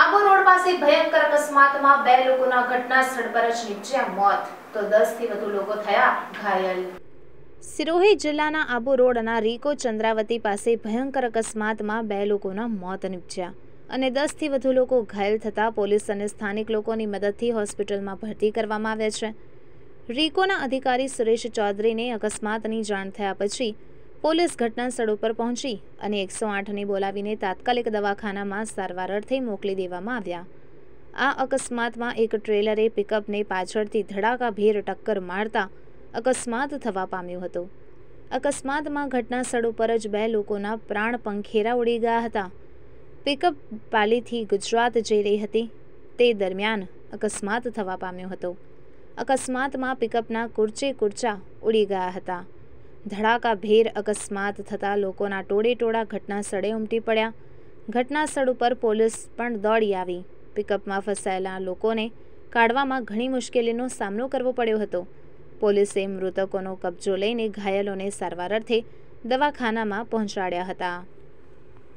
Abu road પાસે ભયંકર અકસ્માતમાં બે લોકોના ઘટના સ્થળ પર જ નીપજ્યા મોત તો 10 થી વધુ લોકો થયા ઘાયલ સિરોહી જિલ્લાના આબો રોડના રીકો ચંદ્રાવતી પાસે ભયંકર અકસ્માતમાં બે લોકોના મોત નીપજ્યા અને દસથી વધુ લોકો ઘાયલ થતાં પોલીસ અને સ્થાનિક લોકોની મદદથી હોસ્પિટલમાં ભરતી કરવામાં આવ્યા છે રીકોના અધિકારી સુરેશ ચૌધરીને અકસ્માતની જાણ થયા પછી પોલીસ ઘટના સ્થળ ઉપર પહોંચી અને એકસો આઠને બોલાવીને તાત્કાલિક દવાખાનામાં સારવાર અર્થે મોકલી દેવામાં આવ્યા આ અકસ્માતમાં એક ટ્રેલરે પિકઅપને પાછળથી ધડાકાભેર ટક્કર મારતા અકસ્માત થવા પામ્યો હતો અકસ્માતમાં ઘટના સ્થળ ઉપર જ બે લોકોના પ્રાણ પંખેરા ઉડી ગયા હતા પિકઅપ પાલીથી ગુજરાત જઈ રહી હતી તે દરમિયાન અકસ્માત થવા પામ્યો હતો અકસ્માતમાં પિકઅપના કુર્ચે કુર્ચા ઉડી ગયા હતા ધડાકાભેર અકસ્માત થતાં લોકોના ટોળે ટોળા ઘટના સ્થળે ઉમટી પડ્યા ઘટનાસ્થળ ઉપર પોલીસ પણ દોડી આવી પિકઅપમાં ફસાયેલા લોકોને કાઢવામાં ઘણી મુશ્કેલીનો સામનો કરવો પડ્યો હતો પોલીસે મૃતકોનો કબજો લઈને ઘાયલોને સારવાર અર્થે દવાખાનામાં પહોંચાડ્યા હતા